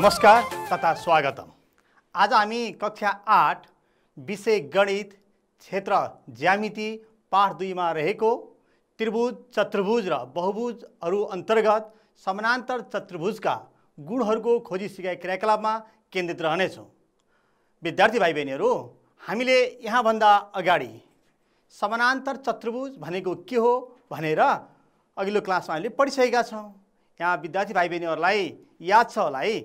नमस्कार तथा स्वागतम आज हामी कक्षा आठ विषय गणित क्षेत्र ज्यामिति पाठ दुईमा रहेको त्रिभुज चतुर्भुज र बहुभुजहरू अन्तर्गत समानान्तर चतुर्भुजका गुणहरूको खोजी सिकाइ क्रियाकलापमा केन्द्रित रहनेछौँ विद्यार्थी भाइ बहिनीहरू हामीले यहाँभन्दा अगाडि समानान्तर चतुर्भुज भनेको के हो भनेर अघिल्लो क्लासमा हामीले पढिसकेका छौँ यहाँ विद्यार्थी भाइ बहिनीहरूलाई याद छ होला है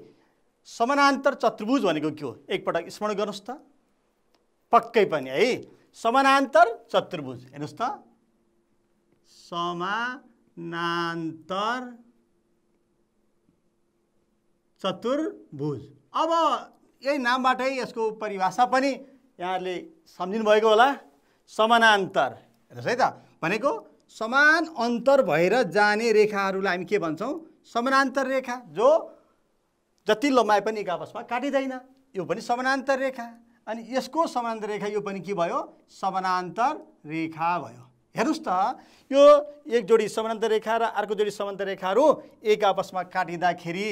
समानान्तर चतुर्भुज भनेको के हो एकपटक स्मरण गर्नुहोस् त पक्कै पनि है समानान्तर चतुर्भुज हेर्नुहोस् त समानान्तर चतुर्भुज अब यही नामबाटै यसको परिभाषा पनि यहाँहरूले सम्झिनुभएको होला समानान्तर हेर्नुहोस् है त भनेको समान अन्तर भएर जाने रेखाहरूलाई हामी के भन्छौँ समानान्तर रेखा जो जति लम्बाइ पनि एक आपसमा काटिँदैन यो पनि समानान्तर रेखा अनि यसको समानान्तर रेखा यो पनि के भयो समानान्तर रेखा भयो हेर्नुहोस् त यो एक जोडी समानान्तर रेखा र अर्को जोडी समानान्तर रेखाहरू एक आपसमा काटिँदाखेरि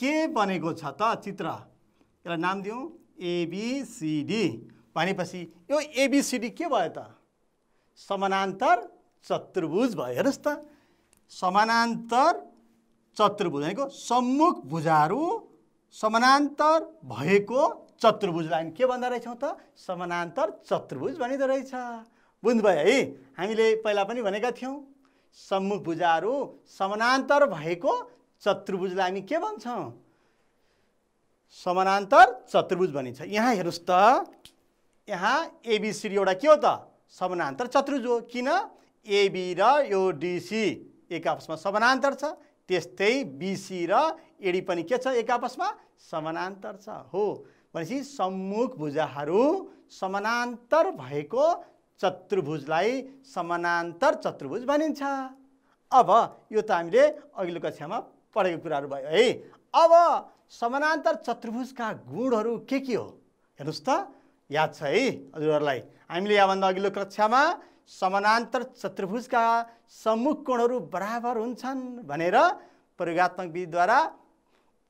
के बनेको छ त चित्र यसलाई नाम दिउँ एबिसिडी भनेपछि यो एबिसिडी के भयो त समानान्तर चतुर्भुज भयो हेर्नुहोस् त समानान्तर चतुर्भुज भनेको सम्मुख भुजाहरू समानान्तर भएको चतुर्भुज हामी के भन्दो रहेछौँ त समानान्तर चतुर्भुज भनिँदो रहेछ बुझ्नुभयो है हामीले पहिला पनि भनेका थियौँ सम्मुख भुजाहरू समानान्तर भएको चतुर्भुजलाई हामी के भन्छौँ समानान्तर चतुर्भुज भनिन्छ यहाँ हेर्नुहोस् त यहाँ एबिसिडी एउटा के हो त समानान्तर चतुर्भुज हो किन एबी र यो डिसी एक आपसमा समानान्तर छ त्यस्तै बिसी र एडी पनि के छ एक आपसमा समानान्तर छ हो भनेपछि सम्मुख भुजाहरू समानान्तर भएको चतुर्भुजलाई समानान्तर चतुर्भुज भनिन्छ अब यो त हामीले अघिल्लो कक्षामा पढेको कुराहरू भयो है अब समानान्तर चतुर्भुजका गुणहरू के के हो हेर्नुहोस् त याद छ है हजुरहरूलाई हामीले यहाँभन्दा अघिल्लो कक्षामा समानान्तर चतुर्भुजका सम्मुख कोणहरू बराबर हुन्छन् भनेर प्रयोगत्मक विधिद्वारा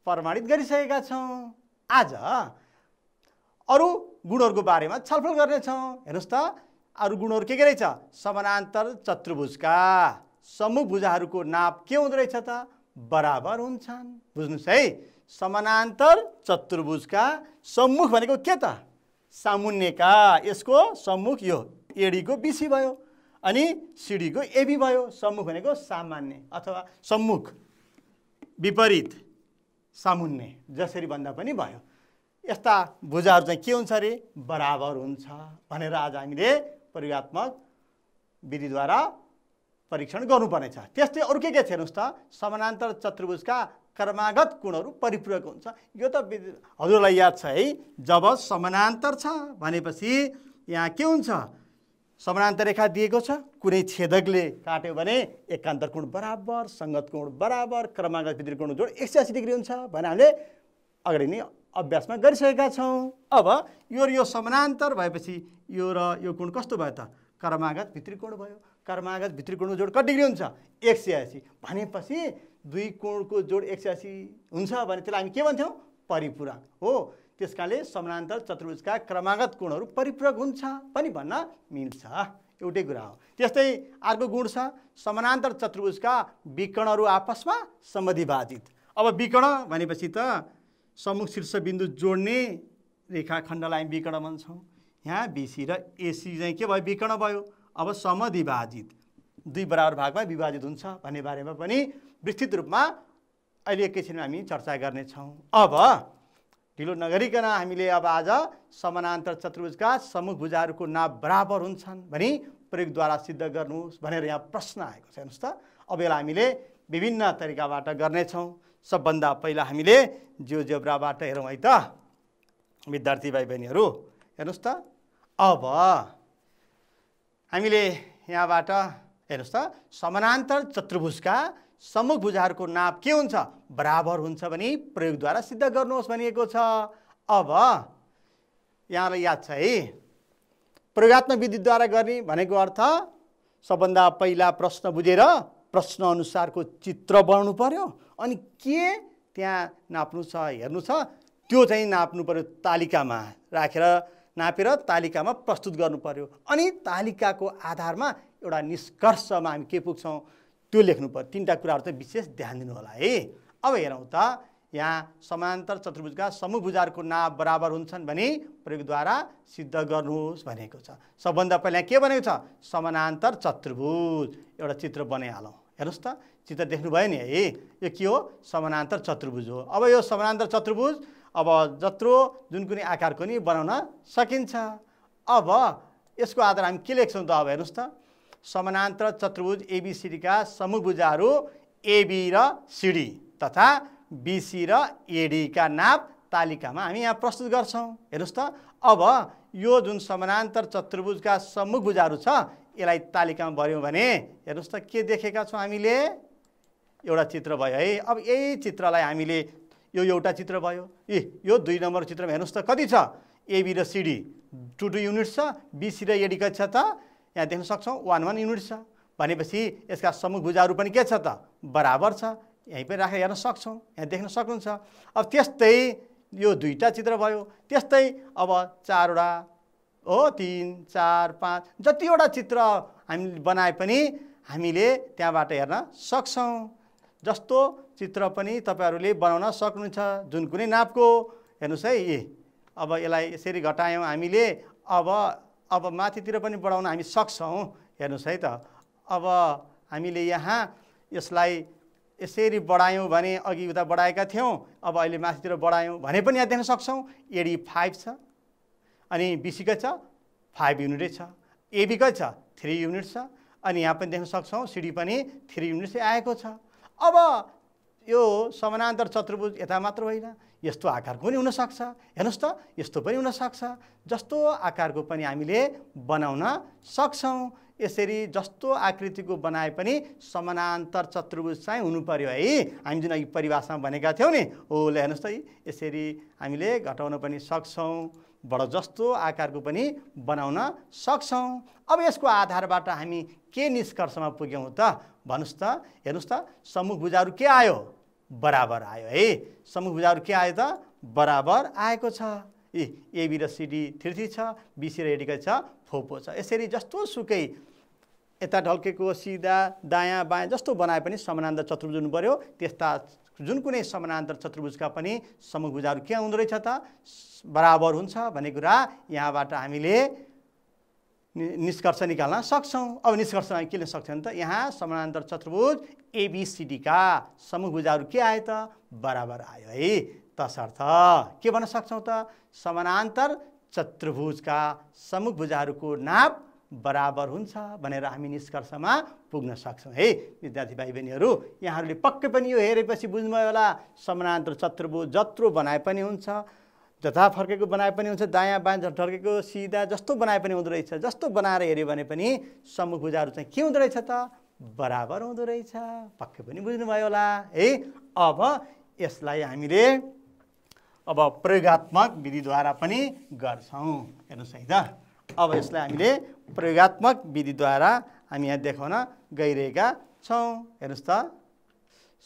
प्रमाणित गरिसकेका छौँ आज अरू गुणहरूको बारेमा छलफल गर्नेछौँ हेर्नुहोस् त अरू गुणहरू के के रहेछ समानान्तर चतुर्भुजका भुजाहरूको नाप के हुँदो रहेछ त बराबर हुन्छन् बुझ्नुहोस् है समानान्तर चतुर्भुजका सम्मुख भनेको के त सामुन्यका यसको सम्मुख यो एडीको बिसी भयो अनि सिडीको एबी भयो सम्मुख भनेको सामान्य अथवा सम्मुख विपरीत सामुन्ने जसरी भन्दा पनि भयो यस्ता भुजाहरू चाहिँ के हुन्छ अरे बराबर हुन्छ भनेर आज हामीले प्रयोगत्मक विधिद्वारा परीक्षण गर्नुपर्नेछ त्यस्तै अरू के के छ हेर्नुहोस् त समानान्तर चतुर्भुजका क्रमागत गुणहरू परिपूरक हुन्छ यो त हजुरलाई याद छ है जब समानान्तर छ भनेपछि यहाँ के हुन्छ समानान्तर रेखा दिएको छ कुनै छेदकले काट्यो भने एकान्तर कोण बराबर सङ्गत कोण बराबर क्रमागत कोण जोड एक सय असी डिग्री हुन्छ भने हामीले अगाडि नै अभ्यासमा गरिसकेका छौँ अब यो र यो समानान्तर भएपछि यो र यो कोण कस्तो भयो त कर्मागत भित्रिकोण भयो कर्मागत भित्रिकोणको जोड कति डिग्री हुन्छ एक सय असी भनेपछि दुई कोणको जोड एक सय असी हुन्छ भने त्यसलाई हामी के भन्थ्यौँ परिपूरक हो त्यस कारणले समानान्तर चतुर्भुजका क्रमागत गुणहरू परिपूरक हुन्छ पनि भन्न मिल्छ एउटै कुरा हो त्यस्तै अर्को गुण छ समानान्तर चतुर्भुजका विकर्णहरू आपसमा समधिभाजित अब विकर्ण भनेपछि त सम्मुख शीर्षबिन्दु जोड्ने रेखाखण्डलाई हामी विकर्ण भन्छौँ यहाँ बिसी र एसी चाहिँ के भयो विकर्ण भयो अब समधिभाजित दुई बराबर भागमा विभाजित हुन्छ भन्ने बारेमा पनि विस्तृत रूपमा अहिले एकैछिन हामी चर्चा गर्नेछौँ अब ढिलो नगरिकन हामीले अब आज समानान्तर चतुर्भुजका भुजाहरूको नाप बराबर हुन्छन् भनी प्रयोगद्वारा सिद्ध गर्नुहोस् भनेर यहाँ प्रश्न आएको छ हेर्नुहोस् त अब यसलाई हामीले विभिन्न तरिकाबाट गर्नेछौँ सबभन्दा पहिला हामीले जियो जेब्राबाट हेरौँ है त विद्यार्थी भाइ बहिनीहरू हेर्नुहोस् त अब हामीले यहाँबाट हेर्नुहोस् त समानान्तर चतुर्भुजका सम्मुख भुजाहरूको नाप के हुन्छ बराबर हुन्छ भने प्रयोगद्वारा सिद्ध गर्नुहोस् भनिएको छ अब यहाँलाई याद छ है प्रयोगत्मक विधिद्वारा गर्ने भनेको अर्थ सबभन्दा पहिला प्रश्न बुझेर प्रश्नअनुसारको चित्र बनाउनु पर्यो अनि के त्यहाँ नाप्नु छ हेर्नु छ त्यो चाहिँ नाप्नु पर्यो तालिकामा राखेर नापेर तालिकामा प्रस्तुत गर्नु पर्यो अनि तालिकाको आधारमा एउटा निष्कर्षमा हामी के पुग्छौँ त्यो लेख्नु पर्यो तिनवटा कुराहरू चाहिँ विशेष ध्यान दिनु होला है अब हेरौँ त यहाँ समान्तर चतुर्भुजका समभुजाहरूको नाप बराबर हुन्छन् भने प्रयोगद्वारा सिद्ध गर्नुहोस् भनेको छ सबभन्दा पहिला के भनेको छ समानान्तर चतुर्भुज एउटा चित्र बनाइहालौँ हेर्नुहोस् त चित्र देख्नुभयो नि है यो के हो समानान्तर चतुर्भुज हो अब यो समानान्तर चतुर्भुज अब जत्रो जुन कुनै आकारको नि बनाउन सकिन्छ अब यसको आधार हामी के लेख्छौँ त अब हेर्नुहोस् त समानान्तर चतुर्भुज एबिसिडीका समभुजाहरू एबी र सिडी तथा बिसी र एडीका नाप तालिकामा हामी यहाँ प्रस्तुत गर्छौँ हेर्नुहोस् त अब यो जुन समानान्तर चतुर्भुजका सम्मुखभुजाहरू छ यसलाई तालिकामा भऱ्यौँ भने हेर्नुहोस् त के देखेका छौँ हामीले एउटा चित्र भयो है अब यही चित्रलाई हामीले यो एउटा चित्र भयो ए यो दुई नम्बर चित्रमा हेर्नुहोस् त कति छ एबी र सिडी टु टु युनिट छ बिसी र एडी कति छ त यहाँ देख्न सक्छौँ वान वान युनिट छ भनेपछि यसका समूह भुजाहरू पनि के छ त बराबर छ यहीँ पनि राखेर हेर्न सक्छौँ यहाँ देख्न सक्नुहुन्छ अब त्यस्तै यो दुईवटा चित्र भयो त्यस्तै अब चारवटा हो तिन चार पाँच जतिवटा चित्र हामीले बनाए पनि हामीले त्यहाँबाट हेर्न सक्छौँ जस्तो चित्र पनि तपाईँहरूले बनाउन सक्नुहुन्छ जुन कुनै नापको हेर्नुहोस् है ए अब यसलाई यसरी घटायौँ हामीले अब अब माथितिर पनि बढाउन हामी सक्छौँ हेर्नुहोस् है त अब हामीले यहाँ यसलाई यसरी बढायौँ भने अघि उता बढाएका थियौँ अब अहिले माथितिर बढायौँ भने पनि यहाँ देख्न सक्छौँ एडी फाइभ छ अनि बिसीको छ फाइभ युनिटै छ एबीको छ थ्री युनिट छ अनि यहाँ पनि देख्न सक्छौँ सिडी पनि थ्री युनिट्सै आएको छ अब यो समानान्तर चतुर्भुज यता मात्र होइन यस्तो आकारको पनि हुनसक्छ हेर्नुहोस् त यस्तो पनि हुनसक्छ जस्तो आकारको पनि हामीले बनाउन सक्छौँ यसरी जस्तो आकृतिको बनाए पनि समानान्तर चतुर्भुज चाहिँ हुनु पऱ्यो है हामी जुन अघि परिभाषामा भनेका थियौँ नि ओले हेर्नुहोस् त यसरी हामीले घटाउन पनि सक्छौँ बडो जस्तो आकारको पनि बनाउन सक्छौँ अब यसको आधारबाट हामी के निष्कर्षमा पुग्यौँ त भन्नुहोस् त हेर्नुहोस् त सम्मुख भुजाहरू के आयो बराबर आयो है बुझाहरू के आयो त बराबर आएको छ ए एबी र सिडी थ्री थ्री छ बिसी र एडीको छ फोपो छ यसरी जस्तो सुकै यता ढल्केको सिधा दायाँ बायाँ जस्तो बनाए पनि समानान्तर चतुर्भुज हुनु पऱ्यो त्यस्ता जुन कुनै समानान्तर चतुर्भुजका पनि बुझाहरू के हुँदो रहेछ त बराबर हुन्छ भन्ने कुरा यहाँबाट हामीले निष्कर्ष निकाल्न सक्छौँ अब निष्कर्ष किन सक्छौँ त यहाँ समानान्तर चतुर्भुज एबिसिडीका भुजाहरू के आयो त बराबर आयो है तसर्थ के भन्न सक्छौँ त समानान्तर चतुर्भुजका भुजाहरूको नाप बराबर हुन्छ भनेर हामी निष्कर्षमा पुग्न सक्छौँ है विद्यार्थी भाइ बहिनीहरू यहाँहरूले पक्कै पनि यो हेरेपछि बुझ्नुभयो होला समानान्तर चतुर्भुज जत्रो बनाए पनि हुन्छ जता फर्केको बनाए पनि हुन्छ दायाँ बायाँ झट्टर्केको सिधा जस्तो बनाए पनि हुँदो रहेछ जस्तो बनाएर हेऱ्यो भने पनि सम्मुख भुजाहरू चाहिँ के हुँदो रहेछ त बराबर हुँदो रहेछ पक्कै पनि बुझ्नुभयो होला है अब यसलाई हामीले अब प्रयोगत्मक विधिद्वारा पनि गर्छौँ हेर्नुहोस् है त अब यसलाई हामीले प्रयोगत्मक विधिद्वारा हामी यहाँ देखाउन गइरहेका छौँ हेर्नुहोस् त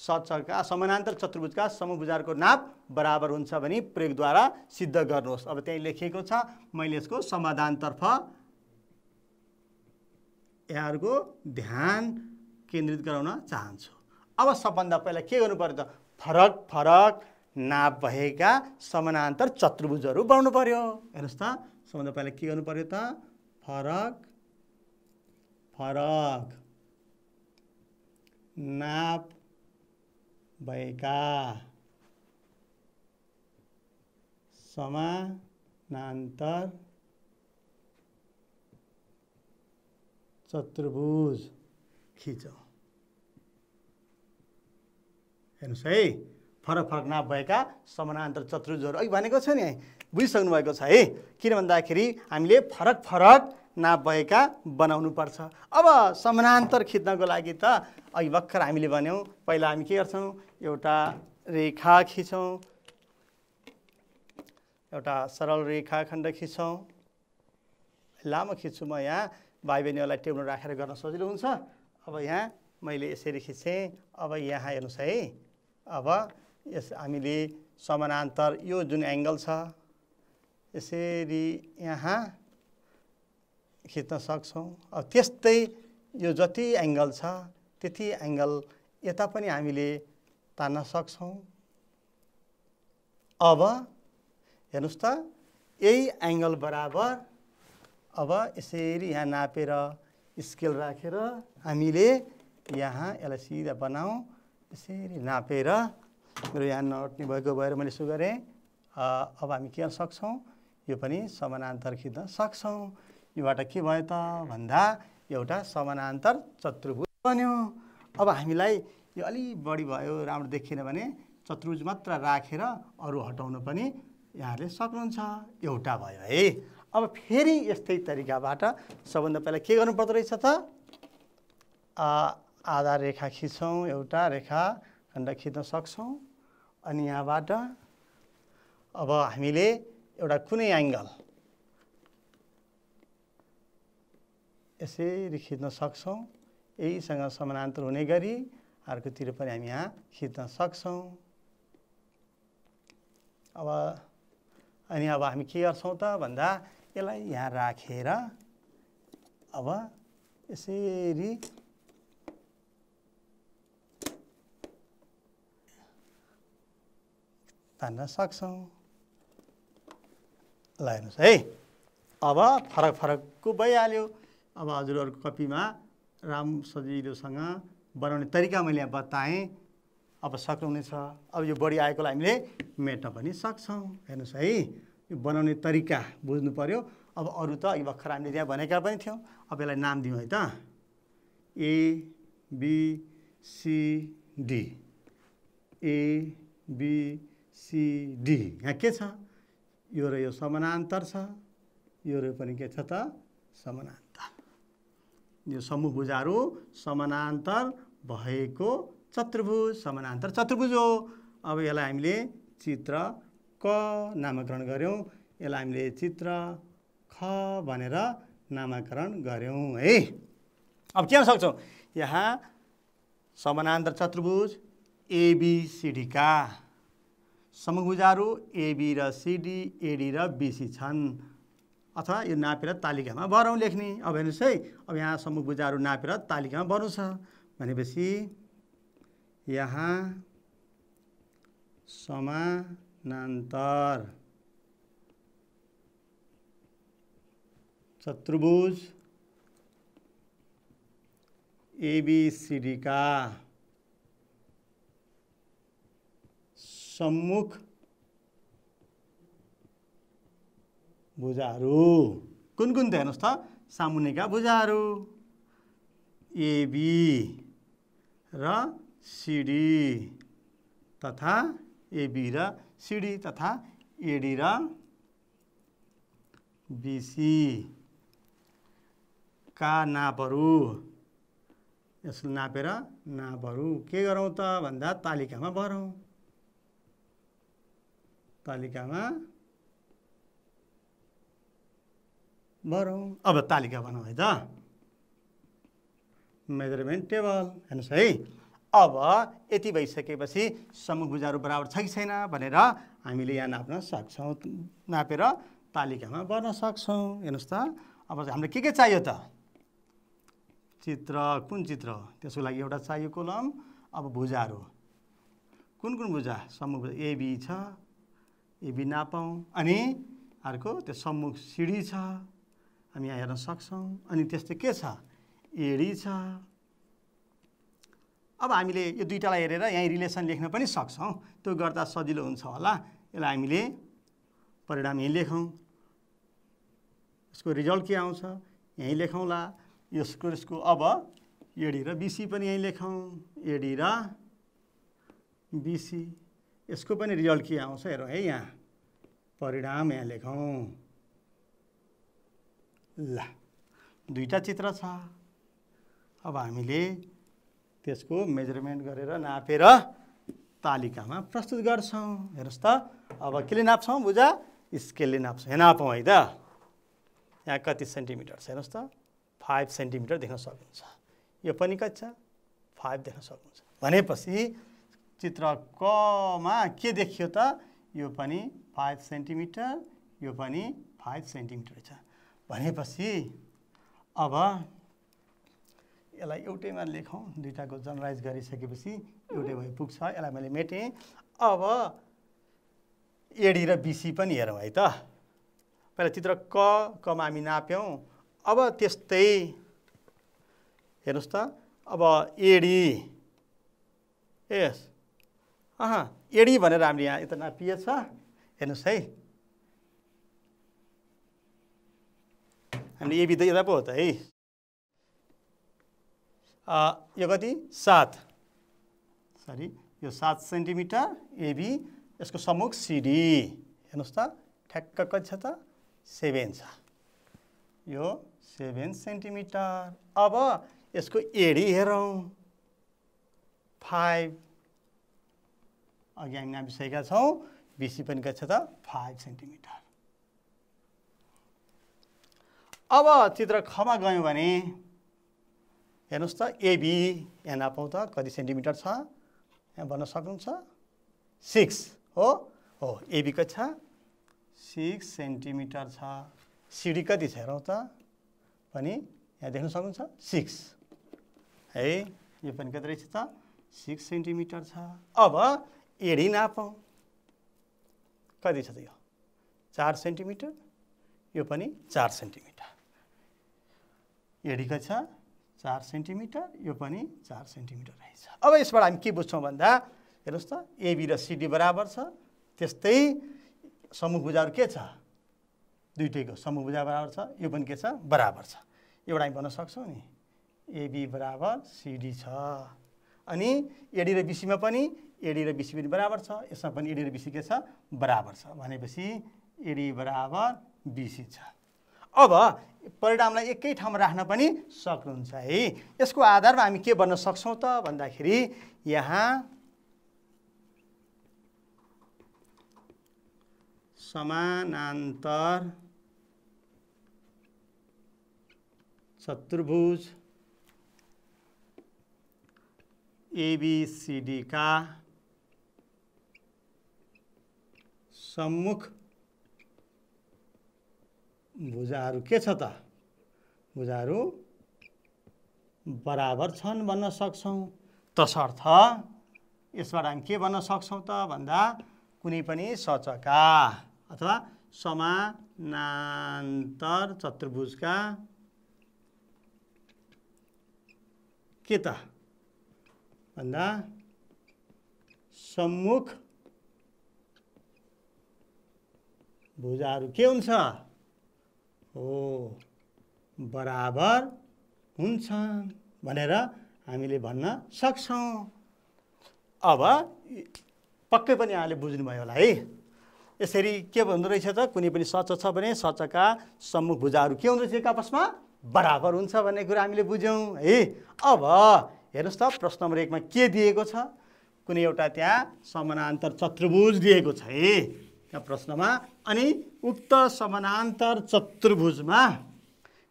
सचका समानान्तर चतुर्भुजका समभुजारको नाप बराबर हुन्छ भने प्रयोगद्वारा सिद्ध गर्नुहोस् अब त्यहीँ लेखिएको छ मैले यसको समाधानतर्फ यहाँहरूको ध्यान केन्द्रित गराउन चाहन्छु अब सबभन्दा पहिला के गर्नु पर्यो त फरक फरक नाप भएका समानान्तर चतुर्भुजहरू बनाउनु पर्यो हेर्नुहोस् त सबभन्दा पहिला के गर्नु पर्यो त फरक फरक नाप भएका समानान्तर चतुर्भुज खिचौँ हेर्नुहोस् है फरक फरक नाप भएका समानान्तर चतुर्भुजहरू अघि भनेको छ नि बुझिसक्नु भएको छ है किन भन्दाखेरि हामीले फरक फरक बनाउनु बनाउनुपर्छ अब समानान्तर खिच्नको लागि त अघि भर्खर हामीले भन्यौँ पहिला हामी के गर्छौँ एउटा रेखा खिच्छौँ एउटा सरल रेखा खण्ड खिच्छौँ लामो खिच्छु म यहाँ भाइ बहिनीहरूलाई टेबल राखेर गर्न सजिलो हुन्छ अब यहाँ मैले यसरी खिचेँ अब यहाँ हेर्नुहोस् है अब यस हामीले समानान्तर यो जुन एङ्गल छ यसरी यहाँ खिच्न सक्छौँ अब त्यस्तै यो जति एङ्गल छ त्यति एङ्गल यता पनि हामीले तान्न सक्छौँ अब हेर्नुहोस् त यही एङ्गल बराबर अब यसरी यहाँ नापेर स्केल राखेर हामीले यहाँ यसलाई सिधा बनाऊँ यसरी नापेर मेरो यहाँ नट्ने भएको भएर मैले यसो गरेँ अब हामी के गर्न सक्छौँ यो पनि समानान्तर खिच्न सक्छौँ योबाट के भयो त भन्दा एउटा समानान्तर चतुर्भुज बन्यो अब हामीलाई यो अलि बढी भयो राम्रो देखिएन भने चतुर्भुज मात्र राखेर अरू हटाउन पनि यहाँले सक्नुहुन्छ एउटा भयो है अब फेरि यस्तै तरिकाबाट सबभन्दा पहिला के गर्नु पर्दो रहेछ त आधार रेखा खिच्छौँ एउटा रेखा खण्ड खिच्न सक्छौँ अनि यहाँबाट अब हामीले एउटा कुनै एङ्गल यसरी खिच्न सक्छौँ यहीसँग समानान्तर हुने गरी अर्कोतिर पनि हामी यहाँ खिच्न सक्छौँ अब अनि अब हामी के गर्छौँ त भन्दा यसलाई यहाँ राखेर रा, अब यसरी तान्न सक्छौँ ल हेर्नुहोस् है अब फरक फरकको भइहाल्यो अब हजुरहरूको कपीमा राम सजिलोसँग बनाउने तरिका मैले यहाँ बताएँ अब सक्नुहुनेछ अब यो बढी आएकोलाई हामीले मेट्न पनि सक्छौँ हेर्नुहोस् है यो बनाउने तरिका बुझ्नु पऱ्यो अब अरू त अघि भर्खर हामीले त्यहाँ भनेका पनि थियौँ अब यसलाई नाम दिउँ है त A B C D A B C D यहाँ के छ यो र यो समानान्तर छ यो र पनि के छ त समानान्तर यो समूह समानान्तर भएको चतुर्भुज समानान्तर चतुर्भुज हो अब यसलाई हामीले चित्र क नामाकरण गऱ्यौँ यसलाई हामीले चित्र ख भनेर नामाकरण गऱ्यौँ है अब के सक्छौँ यहाँ समानान्तर चतुर्भुज एबिसिडीका समूहभुजाहरू एबी र सिडी एडी र बिसी छन् अथवा नापे तालिका में भरौँ लेख्ने अब हेन हाई अब यहाँ सम्मुख भुजाहरू नापेर तालिका में छ यहाँ सर चतुर्भुज का सम्मुख भुजाहरू कुन कुन त हेर्नुहोस् त सामुनेका भुजाहरू एबी र सिडी तथा एबी र सिडी तथा एडी र बिसी का नापहरू यसलाई नापेर नापहरू के गरौँ त भन्दा तालिकामा भरौँ तालिकामा बरौँ अब तालिका बनाऊ है त मेजरमेन्ट टेबल हेर्नुहोस् है अब यति भइसकेपछि समूह भुजाहरू बराबर छ कि छैन भनेर हामीले यहाँ नाप्न सक्छौँ नापेर तालिकामा गर्न सक्छौँ हेर्नुहोस् त अब हामीलाई के के चाहियो त चित्र कुन चित्र त्यसको लागि एउटा चाहियो कोलम अब भुजाहरू कुन कुन भुजा समूह भुजा एबी छ एबी नापाउँ अनि अर्को त्यो सम्मुख सिँढी छ हामी यहाँ हेर्न सक्छौँ अनि त्यस्तै के छ एडी छ अब हामीले यो दुइटालाई हेरेर यहीँ रिलेसन लेख्न पनि सक्छौँ त्यो गर्दा सजिलो हुन्छ होला यसलाई हामीले परिणाम यहीँ लेखौँ यसको रिजल्ट के आउँछ यहीँ लेखौँला यसको यसको अब एडी र बिसी पनि यहीँ लेखौँ एडी र बिसी यसको पनि रिजल्ट के आउँछ हेरौँ है यहाँ परिणाम यहाँ लेखौँ ला दुईवटा चित्र छ अब हामीले त्यसको मेजरमेन्ट गरेर नापेर तालिकामा प्रस्तुत गर्छौँ हेर्नुहोस् त अब केले नाप्छौँ बुझा स्केलले नाप्छौँ यहाँ नापौँ है त यहाँ कति सेन्टिमिटर छ हेर्नुहोस् त फाइभ सेन्टिमिटर देख्न सक्नुहुन्छ यो पनि कति छ फाइभ देख्न सक्नुहुन्छ भनेपछि चित्र कमा के देखियो त यो पनि फाइभ सेन्टिमिटर यो पनि फाइभ सेन्टिमिटर छ भनेपछि अब यसलाई एउटैमा लेखौँ दुइटाको जनरलाइज गरिसकेपछि एउटै भए पुग्छ यसलाई मैले मेटेँ अब एडी र बिसी पनि हेरौँ है त पहिला चित्र क कमा हामी नाप्यौँ अब त्यस्तै हेर्नुहोस् त अब एडी यस अह एडी भनेर हामीले यहाँ यता नापिएछ हेर्नुहोस् है हामीले एबी त यता पो हो त है यो कति सात सरी यो सात सेन्टिमिटर एबी यसको सम्मुख सिडी हेर्नुहोस् त ठ्याक्क कति छ त सेभेन छ यो सेभेन सेन्टिमिटर अब यसको एडी हेरौँ फाइभ अघि हामी नापिसकेका छौँ बिसी पनि कति छ त फाइभ सेन्टिमिटर अब चित्र खमा गयौँ भने हेर्नुहोस् त एबी यहाँ नापौँ त कति सेन्टिमिटर छ यहाँ भन्न सक्नुहुन्छ सिक्स हो हो एबी कति छ सिक्स सेन्टिमिटर छ सिडी कति छ हेरौँ त पनि यहाँ देख्न सक्नुहुन्छ सिक्स है यो पनि कति रहेछ त सिक्स सेन्टिमिटर छ अब एडी नापौँ कति छ त यो चार सेन्टिमिटर यो पनि चार सेन्टिमिटर एडीको छ चार सेन्टिमिटर यो पनि चार सेन्टिमिटर रहेछ अब यसबाट हामी के बुझ्छौँ भन्दा हेर्नुहोस् त एबी र सिडी बराबर छ त्यस्तै समूहभुजाहरू के छ दुइटैको समूहभुजा बराबर छ यो पनि के छ बराबर छ एउटा हामी भन्न सक्छौँ नि एबी बराबर सिडी छ अनि एडी र बिसीमा पनि एडी र बिसी पनि बराबर छ यसमा पनि एडी र बिसी के छ बराबर छ भनेपछि एडी बराबर बिसी छ अब परिणामलाई एकै ठाउँमा राख्न पनि सक्नुहुन्छ है यसको आधारमा हामी के भन्न सक्छौँ त भन्दाखेरि यहाँ समानान्तर चतुर्भुज एबिसिडीका सम्मुख भुजाहरू के छ त भुजाहरू बराबर छन् भन्न सक्छौँ तसर्थ यसबाट हामी के भन्न सक्छौँ त भन्दा कुनै पनि सचका अथवा समानान्तर चतुर्भुजका के त भन्दा सम्मुख भुजाहरू के हुन्छ हो बराबर हुन्छन् भनेर हामीले भन्न सक्छौँ अब पक्कै पनि यहाँले बुझ्नुभयो होला है यसरी के भन्दो रहेछ त कुनै पनि सच छ भने सचका सम्मुख भुजाहरू के हुँदो रहेछ एक आपसमा बराबर हुन्छ भन्ने कुरा हामीले बुझ्यौँ है अब हेर्नुहोस् त प्रश्न नम्बर एकमा के दिएको छ कुनै एउटा त्यहाँ समानान्तर चतुर्भुज दिएको छ है प्रश्नमा अनि उक्त समानान्तर चतुर्भुजमा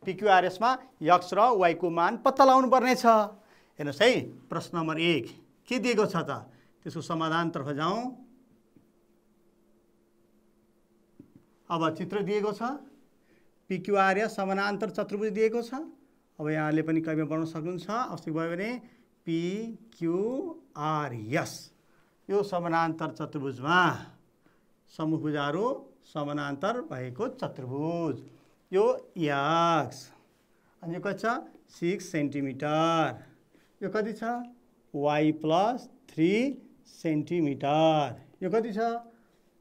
पिक्युआरएसमा यक्स र वाइको मान पत्ता लगाउनु पर्नेछ हेर्नुहोस् है प्रश्न नम्बर एक के दिएको छ त त्यसको समाधानतर्फ जाउँ अब चित्र दिएको छ पिक्युआरएस समानान्तर चतुर्भुज दिएको छ अब यहाँले पनि कविमा बनाउन सक्नुहुन्छ आवश्यक भयो भने पिक्युआरएस यो समानान्तर चतुर्भुजमा समभुजारो समानान्तर भएको चतुर्भुज यो याक्स e अनि यो कति छ सिक्स सेन्टिमिटर यो कति छ वाइ प्लस थ्री सेन्टिमिटर यो कति छ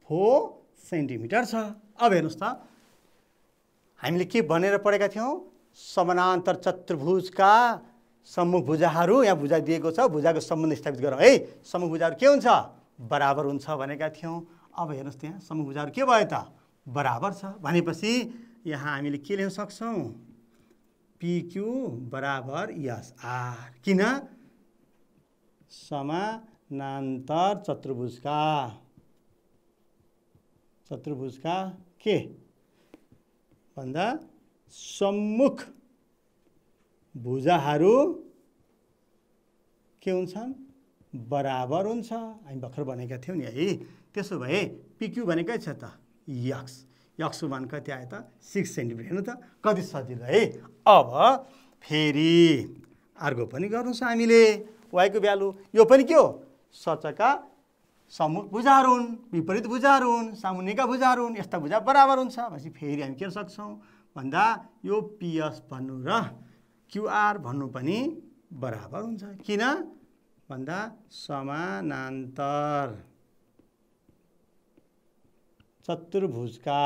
फोर सेन्टिमिटर छ अब हेर्नुहोस् त हामीले के भनेर पढेका थियौँ समानान्तर चतुर्भुजका भुजाहरू यहाँ भुजा दिएको छ भुजाको सम्बन्ध स्थापित गरौँ है भुजाहरू के हुन्छ बराबर हुन्छ भनेका थियौँ अब हेर्नुहोस् त्यहाँ समूह भुजाहरू के भयो त बराबर छ भनेपछि यहाँ हामीले के ल्याउन सक्छौँ पिक्यु बराबर यसआर किन समानान्तर चतुर्भुजका चतुर्भुजका के भन्दा सम्मुख भुजाहरू के हुन्छन् बराबर हुन्छ हामी भर्खर भनेका थियौँ नि है त्यसो भए पिक्यु भनेकै छ त यक्स यक्सको मान कति आयो त सिक्स सेन्टिमिटर हेर्नु त कति सजिलो है अब फेरि अर्को पनि गर्नुहोस् हामीले वाइको भ्यालु यो पनि के हो सचका सम्मुख भुजाहरू हुन् विपरीत भुजाहरू हुन् सामुन्नेका बुझाहरू हुन् यस्ता भुजा बराबर हुन्छ भनेपछि फेरि हामी के सक्छौँ भन्दा यो पिएस भन्नु र क्युआर भन्नु पनि बराबर हुन्छ किन भन्दा समानान्तर चतुर्भुजका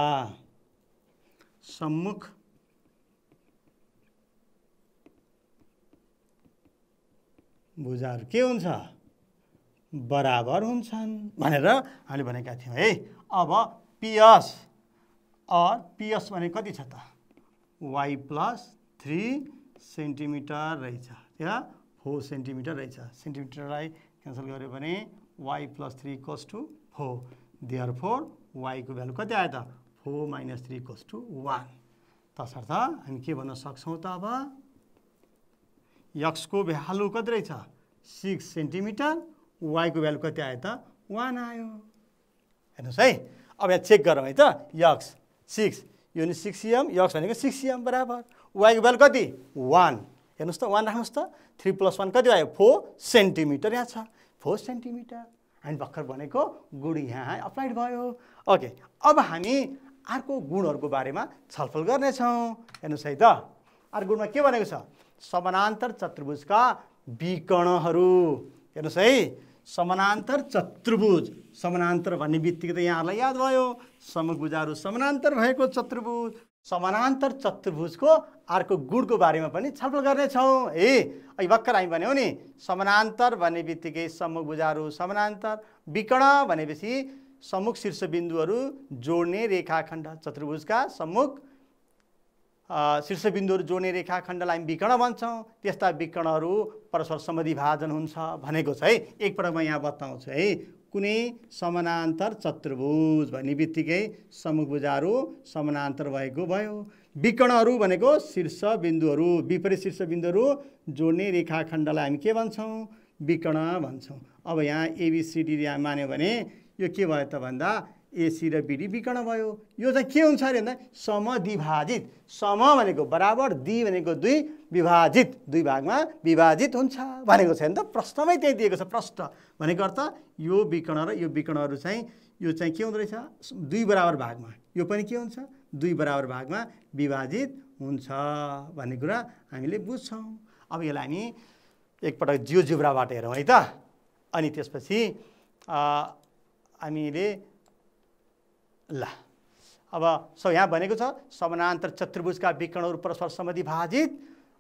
सम्मुख भुजाहरू के हुन्छ बराबर हुन्छन् भनेर हामीले भनेका थियौँ है अब पिएस अर पिएस भने कति छ त वाइ प्लस थ्री सेन्टिमिटर रहेछ या फोर सेन्टिमिटर रहेछ सेन्टिमिटरलाई क्यान्सल गऱ्यो भने Y plus three equals to four therefore वाईको भ्यालु कति आयो त four minus three equals to one तसर्थ हामी के भन्न सक्छौँ त अब यक्सको भ्यालु कति रहेछ सिक्स सेन्टिमिटर वाईको भ्यालु कति आयो त वान आयो हेर्नुहोस् है अब यहाँ चेक गरौँ है त यक्स सिक्स यो नि सिक्स सिएम यक्स भनेको सिक्स सिएम बराबर वाईको भ्यालु कति वान हेर्नुहोस् त वान राख्नुहोस् त थ्री प्लस वान कति आयो फोर सेन्टिमिटर यहाँ छ फोर सेन्टिमिटर हामी भर्खर भनेको गुण यहाँ अप्लाइड भयो ओके अब हामी अर्को गुणहरूको बारेमा छलफल गर्नेछौँ हेर्नुहोस् है त अर्को गुणमा के भनेको छ समानान्तर चतुर्भुजका विकर्णहरू हेर्नुहोस् है समानान्तर चतुर्भुज समानान्तर भन्ने बित्तिकै त यहाँहरूलाई याद भयो समभुजाहरू समानान्तर भएको चतुर्भुज समानान्तर चतुर्भुजको अर्को गुणको बारेमा पनि छलफल गर्नेछौँ है अघि भर्खर हामी भन्यौँ नि समानान्तर भन्ने बित्तिकै बुझाहरू समानान्तर विकर्ण भनेपछि सम्मुख शीर्षबिन्दुहरू जोड्ने रेखाखण्ड चतुर्भुजका सम्मुख शीर्षबिन्दुहरू जोड्ने रेखाखण्डलाई हामी विकर्ण भन्छौँ त्यस्ता विकर्णहरू परस्पर समधिभाजन हुन्छ भनेको छ है एकपटक म यहाँ बताउँछु है कुनै समानान्तर चतुर्भुज भन्ने बित्तिकै समुभुजाहरू समानान्तर भएको भयो विकर्णहरू भनेको शीर्ष बिन्दुहरू विपरीत शीर्ष बिन्दुहरू जोड्ने रेखाखण्डलाई हामी के भन्छौँ विकर्ण भन्छौँ अब यहाँ एबिसिडी यहाँ मान्यो भने यो के भयो त भन्दा एसी र बिडी विकर्ण भयो यो चाहिँ के हुन्छ अरे भन्दा समद्विभाजित सम भनेको बराबर दि भनेको दुई विभाजित दुई भागमा विभाजित हुन्छ भनेको छ नि त प्रश्नमै त्यही दिएको छ प्रश्न भनेको अर्थ यो विकर्ण र यो विकर्णहरू चाहिँ यो चाहिँ के हुँदो रहेछ दुई बराबर भागमा यो पनि के हुन्छ दुई बराबर भागमा विभाजित हुन्छ भन्ने कुरा हामीले बुझ्छौँ अब यसलाई हामी एकपटक जिउ जिब्राबाट हेरौँ है त अनि त्यसपछि हामीले ल अब सो यहाँ भनेको छ समानान्तर चतुर्भुजका विकरणहरू परस्पर समधिभाजित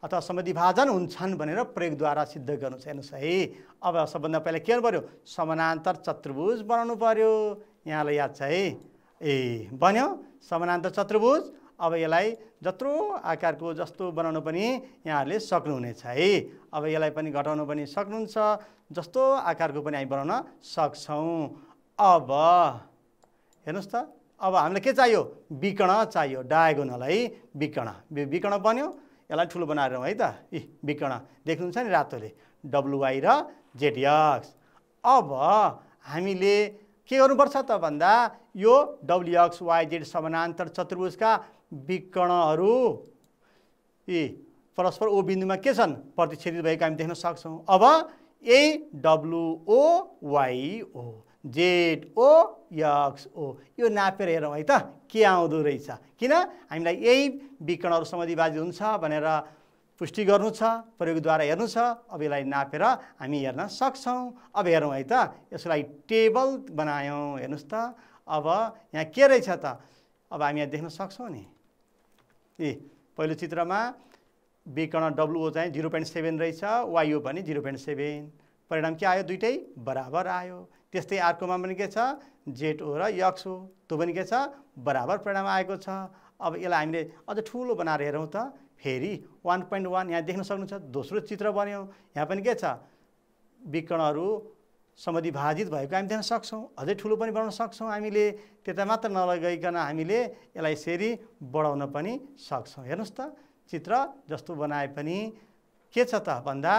अथवा समधिभाजन हुन्छन् भनेर प्रयोगद्वारा सिद्ध गर्नु छ हेर्नुहोस् है अब सबभन्दा पहिला के गर्नु पऱ्यो समानान्तर चतुर्भुज बनाउनु पऱ्यो यहाँलाई याद छ है ए बन्यो समानान्तर चतुर्भुज अब यसलाई जत्रो आकारको जस्तो बनाउनु पनि यहाँहरूले सक्नुहुनेछ है अब यसलाई पनि घटाउनु पनि सक्नुहुन्छ जस्तो आकारको पनि हामी बनाउन सक्छौँ अब हेर्नुहोस् त अब हामीलाई के चाहियो विकर्ण चाहियो डायगोनल है विकर्ण विकर्ण बन्यो यसलाई ठुलो बनाएर है त इ विकर्ण देख्नुहुन्छ नि रातोले डब्लुआई र जेडिएक्स अब हामीले के गर्नुपर्छ त भन्दा यो डब्लुएक्स वाइजेड समानान्तर चतुर्भुजका विकर्णहरू यी परस्पर ओ बिन्दुमा के छन् प्रतिच्छेदित भएको हामी देख्न सक्छौँ अब ए डब्लुओवाइओ जेड ओ यक्स ओ यो नापेर हेरौँ है त के आउँदो रहेछ किन हामीलाई यही विकरणहरूसँग विभाजित हुन्छ भनेर पुष्टि गर्नु छ प्रयोगद्वारा हेर्नु छ अब यसलाई नापेर हामी हेर्न सक्छौँ अब हेरौँ है त यसलाई टेबल बनायौँ हेर्नुहोस् त अब यहाँ के रहेछ त अब हामी यहाँ देख्न सक्छौँ नि ए पहिलो चित्रमा विकर्ण डब्लुओ चाहिँ जिरो पोइन्ट सेभेन रहेछ वाइयु भने जिरो पोइन्ट सेभेन परिणाम के आयो दुइटै बराबर आयो त्यस्तै अर्कोमा पनि के छ जेट र यक्स हो त्यो पनि के छ बराबर परिणाम आएको छ अब यसलाई हामीले अझ ठुलो बनाएर हेरौँ त फेरि वान पोइन्ट वान यहाँ देख्न सक्नुहुन्छ दोस्रो चित्र बन्यो यहाँ पनि के छ विकरणहरू समधिभाजित भएको हामी देख्न सक्छौँ अझै ठुलो पनि बनाउन सक्छौँ हामीले त्यता मात्र नलगाइकन हामीले यसलाई यसरी बढाउन पनि सक्छौँ हेर्नुहोस् त चित्र जस्तो बनाए पनि के छ त भन्दा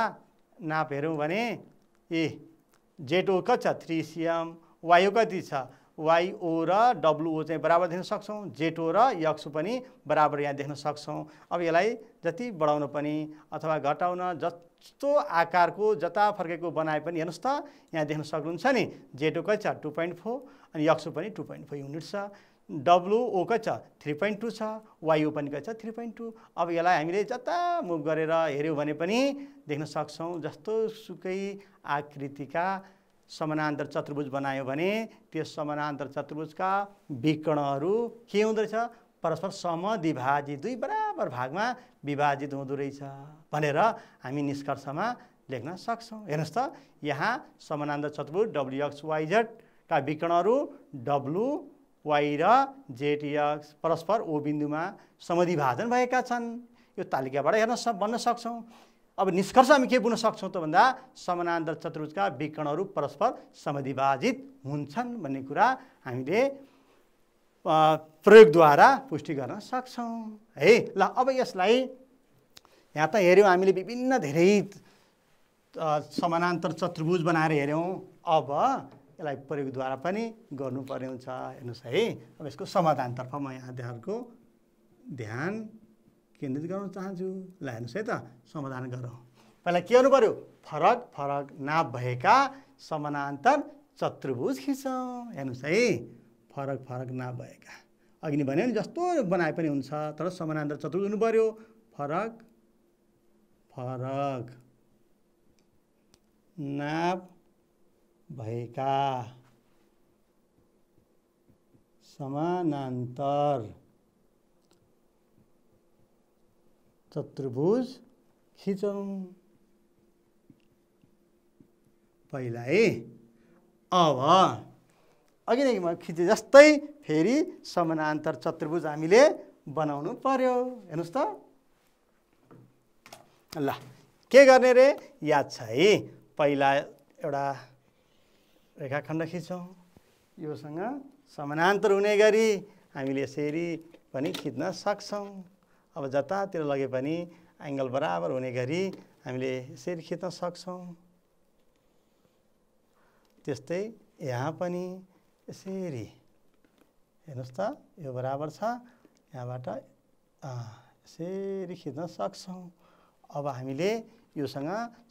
नाप हेऱ्यौँ भने ए जेट ओ कति छ थ्री सिएम वायु कति छ वाइओ र डब्लुओ चाहिँ बराबर देख्न सक्छौँ जेटो र यक्सो पनि बराबर यहाँ देख्न सक्छौँ अब यसलाई जति बढाउन पनि अथवा घटाउन जस्तो आकारको जता फर्केको बनाए पनि हेर्नुहोस् त यहाँ देख्न सक्नुहुन्छ नि जेटो कति छ टु पोइन्ट फोर अनि यक्सो पनि टु पोइन्ट फोर युनिट छ डब्लुओ कति छ थ्री पोइन्ट टू छ वाइओ पनि कति छ थ्री पोइन्ट टू अब यसलाई हामीले जता मुभ गरेर हेऱ्यौँ भने पनि देख्न सक्छौँ जस्तो सुकै आकृतिका समानान्तर चतुर्भुज बनायो भने त्यो समानान्तर चतुर्भुजका विकर्णहरू के हुँदो रहेछ परस्पर समविभाजित दुई बराबर भागमा विभाजित हुँदो रहेछ भनेर हामी निष्कर्षमा लेख्न सक्छौँ हेर्नुहोस् त यहाँ समानान्तर चतुर्भुज डब्लुएक्स वाइजेडका विकरणहरू डब्लु वाइ र जेटिएक्स परस्पर ओ बिन्दुमा समविभाजन भएका छन् यो तालिकाबाट हेर्न स भन्न सक्छौँ अब निष्कर्ष हामी के बुझ्न सक्छौँ त भन्दा समानान्तर चतुर्भुजका विकरणहरू परस्पर समधिभाजित हुन्छन् भन्ने कुरा हामीले प्रयोगद्वारा पुष्टि गर्न सक्छौँ है ल अब यसलाई यहाँ त हेऱ्यौँ हामीले विभिन्न धेरै समानान्तर चतुर्भुज बनाएर हेऱ्यौँ अब यसलाई प्रयोगद्वारा पनि गर्नुपर्ने हुन्छ हेर्नुहोस् है अब यसको समाधानतर्फ म यहाँ ध्यानको ध्यान केन्द्रित गर्न चाहन्छु ल हेर्नुहोस् है त समाधान गरौँ पहिला के गर्नु पऱ्यो फरक फरक नाप भएका समानान्तर चतुर्भुज खिचौँ हेर्नुहोस् है फरक फरक नाप भएका अघि नै भन्यो नि जस्तो बनाए पनि हुन्छ तर समानान्तर चतुर्भुज हुनु पऱ्यो फरक फरक नाप भएका समानान्तर चतुर्भुज खिचौँ पहिला है अब अघिदेखि म खिचे जस्तै फेरि समानान्तर चतुर्भुज हामीले बनाउनु पर्यो हेर्नुहोस् त ल के गर्ने रे याद छ है पहिला एउटा रेखाखण्ड खिच्छौँ योसँग समानान्तर हुने गरी हामीले यसरी पनि खिच्न सक्छौँ अब जतातिर लगे पनि एङ्गल बराबर हुने गरी हामीले यसरी खिच्न सक्छौँ त्यस्तै यहाँ पनि यसरी हेर्नुहोस् त यो बराबर छ यहाँबाट यसरी खिच्न सक्छौँ अब हामीले योसँग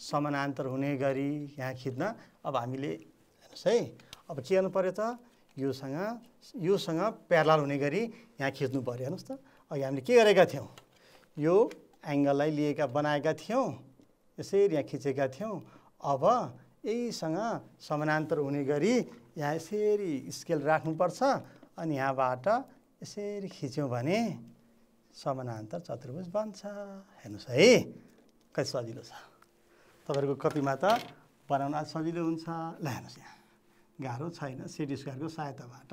समानान्तर हुने गरी यहाँ खिच्न अब हामीले हेर्नुहोस् है अब के गर्नु पऱ्यो त योसँग योसँग प्यारल हुने गरी यहाँ खिच्नु पऱ्यो हेर्नुहोस् त अघि हामीले के गरेका थियौँ यो एङ्गललाई लिएका बनाएका थियौँ यसरी यहाँ खिचेका थियौँ अब यहीसँग समानान्तर हुने गरी यहाँ यसरी स्केल राख्नुपर्छ अनि यहाँबाट यसरी खिच्यौँ भने समानान्तर चतुर्भुज बन्छ हेर्नुहोस् है कति सजिलो छ तपाईँहरूको कपीमा त बनाउन अलिक सजिलो हुन्छ ल हेर्नुहोस् यहाँ गाह्रो छैन सिटी स्क्वायरको सहायताबाट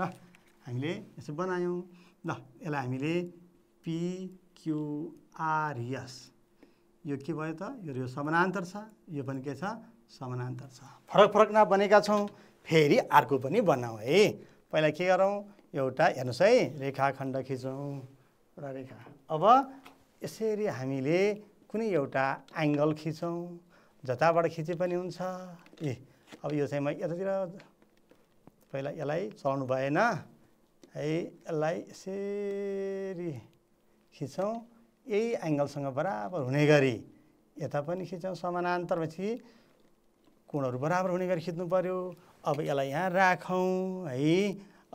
हामीले यसो बनायौँ ल यसलाई हामीले पिक्युआरएस यो के भयो त यो समानान्तर छ यो पनि के छ समानान्तर छ फरक फरक ना बनेका छौँ फेरि अर्को पनि बनाऊ है पहिला के गरौँ एउटा हेर्नुहोस् है रेखाखण्ड खिचौँ र रेखा अब यसरी हामीले कुनै एउटा एङ्गल खिचौँ जताबाट खिचे पनि हुन्छ ए अब यो चाहिँ म यतातिर पहिला यसलाई चलाउनु भएन है यसलाई यसरी खिच्छौँ यही एङ्गलसँग बराबर हुने गरी यता पनि खिच्छौँ समानान्तरपछि कुणहरू बराबर हुने गरी खिच्नु पऱ्यो अब यसलाई यहाँ राखौँ है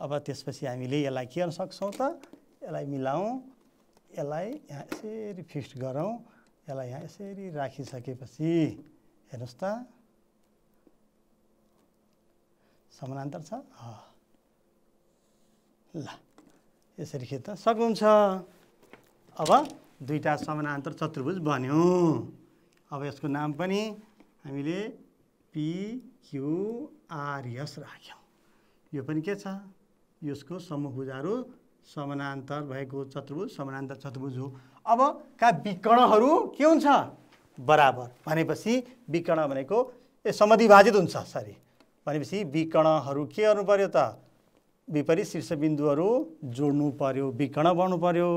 अब त्यसपछि हामीले यसलाई के गर्न सक्छौँ त यसलाई मिलाउँ यसलाई यहाँ यसरी फिक्स्ड गरौँ यसलाई यहाँ यसरी राखिसकेपछि हेर्नुहोस् त समानान्तर छ ल यसरी खिच्न सक्नुहुन्छ अब दुईवटा समानान्तर चतुर्भुज बन्यो अब यसको नाम पनि हामीले पिक्युआरएस राख्यौँ यो पनि के छ यसको समूहभुजहरू समानान्तर भएको चतुर्भुज समानान्तर चतुर्भुज हो अबका विकरणहरू के हुन्छ बराबर भनेपछि विकर्ण भनेको ए समधिभाजित हुन्छ सरी भनेपछि विकर्णहरू के गर्नु पर्यो त विपरीत शीर्षबिन्दुहरू जोड्नु पर्यो विकर्ण बन्नु पर्यो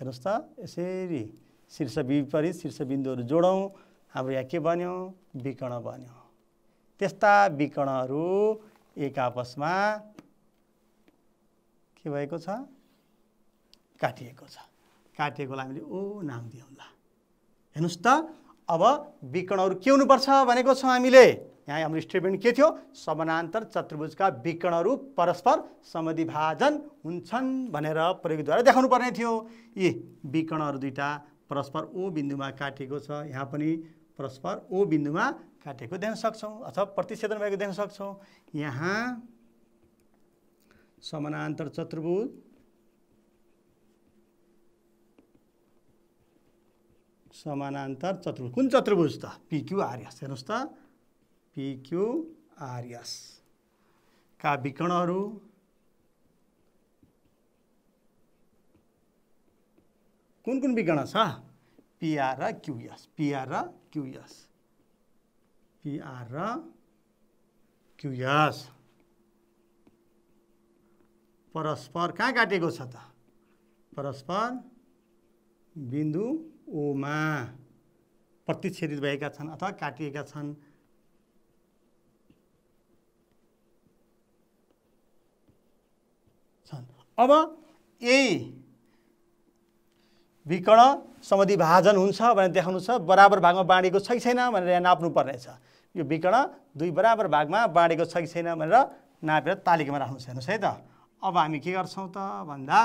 हेर्नुहोस् त यसरी शीर्ष विपरीत शीर्ष शीर्षबिन्दुहरू जोडौँ हाम्रो यहाँ के बन्यो विकर्ण बन्यो त्यस्ता विकर्णहरू एक आपसमा के भएको छ काटिएको छ काटिएकोलाई हामीले ओ नाम दियौँला हेर्नुहोस् त अब विकर्णहरू के हुनुपर्छ भनेको छौँ हामीले यहाँ हाम्रो स्टेटमेन्ट के थियो समानान्तर चतुर्भुजका विकर्णहरू परस्पर समधिभाजन हुन्छन् भनेर प्रयोगद्वारा देखाउनु पर्ने थियो यी विकर्णहरू दुईवटा परस्पर ओ बिन्दुमा काटेको छ यहाँ पनि परस्पर ओ बिन्दुमा काटेको देख्न सक्छौँ अथवा प्रतिषेधन भएको देख्न सक्छौँ यहाँ समानान्तर चतुर्भुज समानान्तर चतुर्भुज कुन चतुर्भुज त पिक्युआरएस हेर्नुहोस् त का विकर्णहरू कुन कुन विकर्ण छ पिआर र क्युएस पिआर र क्युएस पिआर र क्युएस परस्पर कहाँ काटेको छ त परस्पर बिन्दु ओमा प्रतिच्छेदित भएका छन् अथवा काटिएका छन् छन् अब यही विकर्ण समधिभाजन हुन्छ भनेर देखाउनु छ बराबर भागमा बाँडेको छ कि छैन भनेर यहाँ नाप्नुपर्नेछ यो विकर्ण दुई बराबर भागमा बाँडेको छ कि छैन भनेर नापेर तालिकामा राख्नु छ हेर्नुहोस् है त अब हामी के गर्छौँ त भन्दा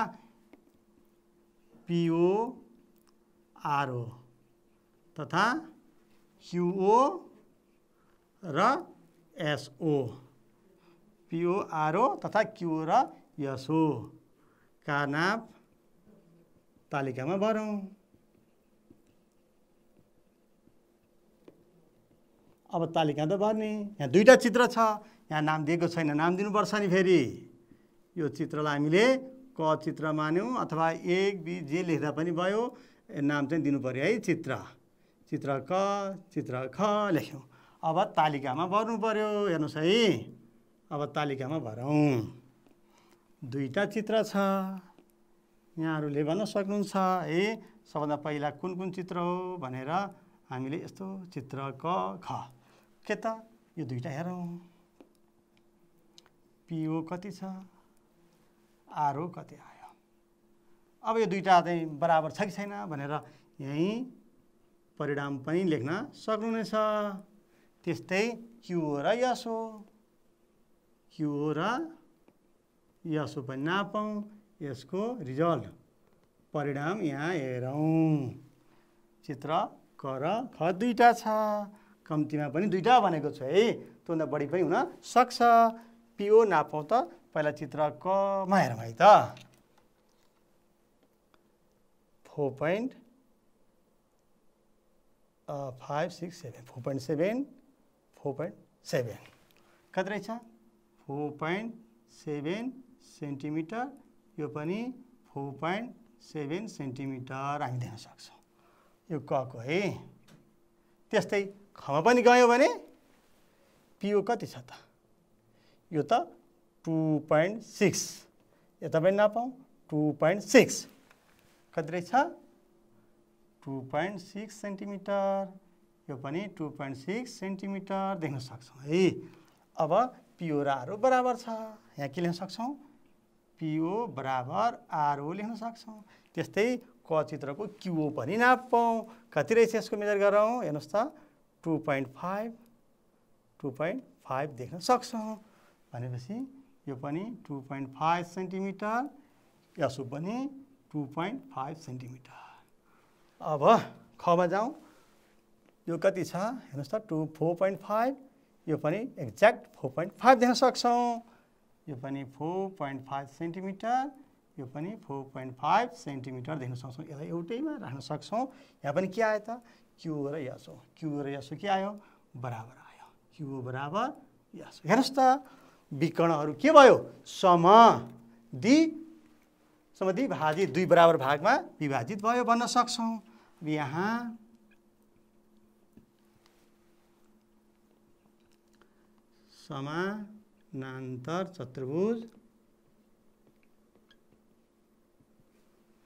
पिओआरओ तथा क्युओ र एसओ पिओआरओ तथा क्युओ र यसो का नाप तालिकामा भरौँ अब तालिका त भर्ने यहाँ दुईवटा चित्र छ यहाँ नाम दिएको छैन नाम दिनुपर्छ नि फेरि यो चित्रलाई हामीले क चित्र मान्यौँ अथवा एक बी जे लेख्दा पनि भयो नाम चाहिँ दिनु पऱ्यो है चित्र चित्र क चित्र ख लेख्यौँ अब तालिकामा भर्नु पऱ्यो हेर्नुहोस् है अब तालिकामा भरौँ दुईवटा चित्र छ यहाँहरूले भन्न सक्नुहुन्छ ए सबभन्दा पहिला कुन कुन चित्र हो भनेर हामीले यस्तो चित्र क ख के त यो दुईवटा हेरौँ पिओ कति छ आरओ कति आयो अब यो दुईवटा चाहिँ बराबर छ कि छैन भनेर यहीँ परिणाम पनि लेख्न सक्नुहुनेछ त्यस्तै क्युओ र यसो क्युओ र यह सुपन ना पाऊँ रिजल्ट परिणाम यहाँ हेरौँ चित्र कर ख दुईवटा छ कम्तीमा पनि दुईवटा भनेको छु बड़ी त्योभन्दा बढी पीओ हुन तो पैला नापौँ त पहिला चित्र कमा हेरौँ है त four point five six seven four point seven four point seven कति रहेछ फोर पॉइंट सेभेन सेन्टिमिटर यो पनि फोर पोइन्ट सेभेन सेन्टिमिटर हामी देख्न सक्छौँ यो कको है त्यस्तै खमा पनि गयो भने पिओ कति छ त यो त टु पोइन्ट सिक्स यता पनि नपाउँ टु पोइन्ट सिक्स कति रहेछ टु पोइन्ट सिक्स सेन्टिमिटर यो पनि टु पोइन्ट सिक्स सेन्टिमिटर देख्न सक्छौँ है अब पिओ र आरो बराबर छ यहाँ के लेख्न सक्छौँ पिओ बराबर आरओ लेख्न सक्छौँ त्यस्तै क चित्रको क्युओ पनि नाप्पौँ कति रहेछ यसको मेजर गरौँ हेर्नुहोस् त two point five two point five देख्न सक्छौँ भनेपछि यो पनि टु पोइन्ट फाइभ सेन्टिमिटर यसो पनि टु पोइन्ट फाइभ सेन्टिमिटर अब खमा जाउँ यो कति छ हेर्नुहोस् त टु फोर पोइन्ट फाइभ यो पनि एक्ज्याक्ट फोर पोइन्ट फाइभ देख्न सक्छौँ यो पनि फोर पोइन्ट फाइभ सेन्टिमिटर यो पनि फोर पोइन्ट फाइभ सेन्टिमिटर देख्न सक्छौँ यसलाई एउटैमा राख्न सक्छौँ यहाँ पनि के आयो त क्यु र यसो क्यु र यसो के आयो बराबर आयो क्यु बराबर यसो हेर्नुहोस् त विकरणहरू के भयो सम दि सम विभाजित दुई बराबर भागमा विभाजित भयो भन्न सक्छौँ यहाँ समा नान्तर चतुर्भुज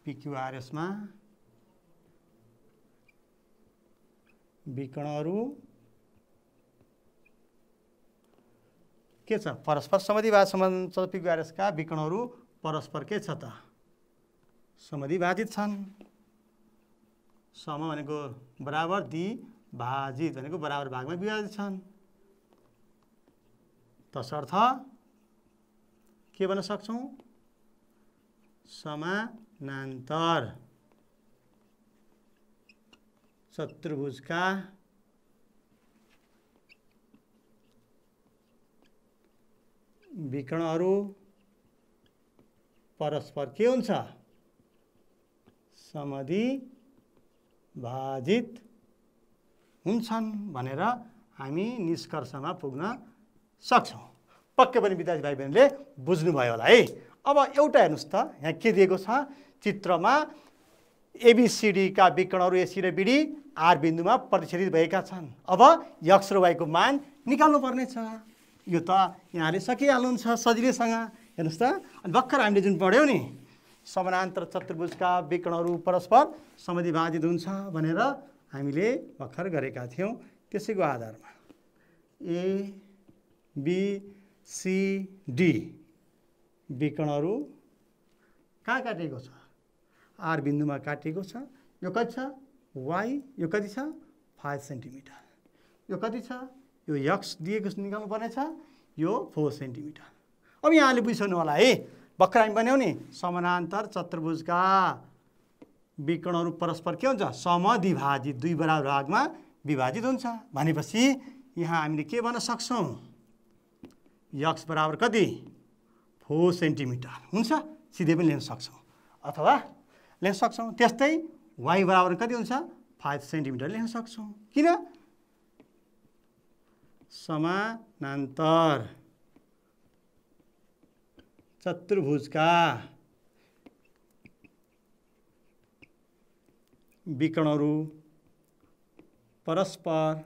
पिक्युआरएसमा विकणहरू के छ परस्पर समधिवाद सम्बन्ध पिक्युआरएसका विकरणहरू परस्पर के छ त समधिभाजित छन् सम भनेको बराबर दि भाजित भनेको बराबर भागमा विभाजित छन् तसर्थ के भन्न सक्छौँ समानान्तर चतुर्भुजका विकरणहरू परस्पर के हुन्छ समधि भाजित हुन्छन् भनेर हामी निष्कर्षमा पुग्न सक्छौँ पक्कै पनि विद्यार्थी भाइ बहिनीले बुझ्नुभयो होला है अब एउटा हेर्नुहोस् त यहाँ के दिएको छ चित्रमा एबिसिडीका विकरणहरू एसी र बिडी आर बिन्दुमा प्रतिच्छेदित भएका छन् अब यक्स र वाईको मान निकाल्नु निकाल्नुपर्नेछ यो त यहाँले सकिहाल्नुहुन्छ सजिलैसँग हेर्नुहोस् त अनि भर्खर हामीले जुन पढ्यौँ नि समानान्तर चतुर्भुजका विकरणहरू परस्पर समधिभाजित हुन्छ भनेर हामीले भर्खर गरेका थियौँ त्यसैको आधारमा ए बिसिडी विकरणहरू कहाँ काटिएको छ आर बिन्दुमा काटिएको छ यो कति छ वाइ यो कति छ फाइभ सेन्टिमिटर यो कति छ यो यक्स दिएको निकाल्नु पर्ने छ यो फोर सेन्टिमिटर अब यहाँले बुझिसक्नु होला है भर्खर हामी भन्यौँ नि समानान्तर चतुर्भुजका विकरणहरू परस्पर के हुन्छ समविभाजित दुई बराबर भागमा विभाजित हुन्छ भनेपछि यहाँ हामीले के भन्न सक्छौँ यक्स बराबर कति फोर सेन्टिमिटर हुन्छ सिधै पनि लिन सक्छौँ अथवा लिन सक्छौँ त्यस्तै वाइ बराबर कति हुन्छ फाइभ सेन्टिमिटर लिन सक्छौँ किन समानान्तर चतुर्भुजका विकरणहरू परस्पर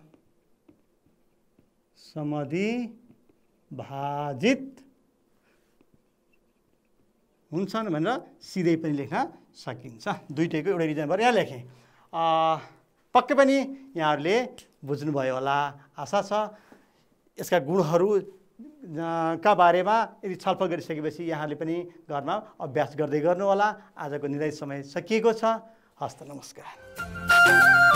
समधि भाजित हुन्छन् भनेर सिधै पनि लेख्न सकिन्छ दुइटैको एउटै रिजन भएर यहाँ लेखेँ पक्कै पनि यहाँहरूले बुझ्नुभयो होला आशा छ यसका गुणहरू का बारेमा यदि छलफल गरिसकेपछि यहाँले पनि घरमा अभ्यास गर्दै गर्नुहोला आजको निर्धारित समय सकिएको छ हस्त नमस्कार